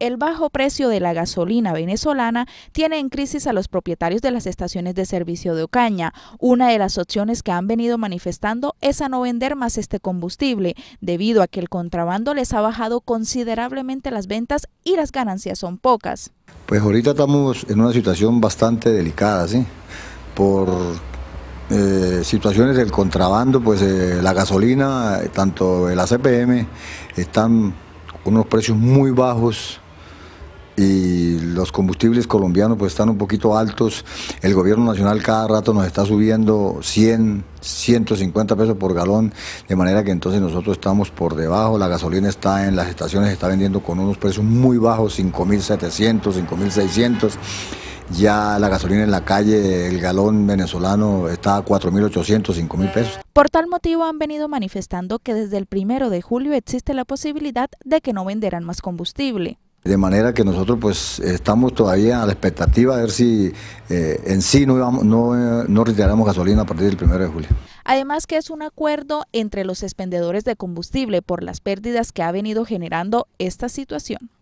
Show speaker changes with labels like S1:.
S1: El bajo precio de la gasolina venezolana tiene en crisis a los propietarios de las estaciones de servicio de Ocaña. Una de las opciones que han venido manifestando es a no vender más este combustible, debido a que el contrabando les ha bajado considerablemente las ventas y las ganancias son pocas.
S2: Pues ahorita estamos en una situación bastante delicada, ¿sí? Por eh, situaciones del contrabando, pues eh, la gasolina, eh, tanto el ACPM, están unos precios muy bajos y los combustibles colombianos pues están un poquito altos. El gobierno nacional cada rato nos está subiendo 100, 150 pesos por galón, de manera que entonces nosotros estamos por debajo. La gasolina está en las estaciones, está vendiendo con unos precios muy bajos, 5.700, 5.600. Ya la gasolina en la calle, el galón venezolano está a 4.800, 5.000 pesos.
S1: Por tal motivo han venido manifestando que desde el primero de julio existe la posibilidad de que no venderán más combustible.
S2: De manera que nosotros pues estamos todavía a la expectativa de ver si eh, en sí no, no, eh, no retiraremos gasolina a partir del 1 de julio.
S1: Además que es un acuerdo entre los expendedores de combustible por las pérdidas que ha venido generando esta situación.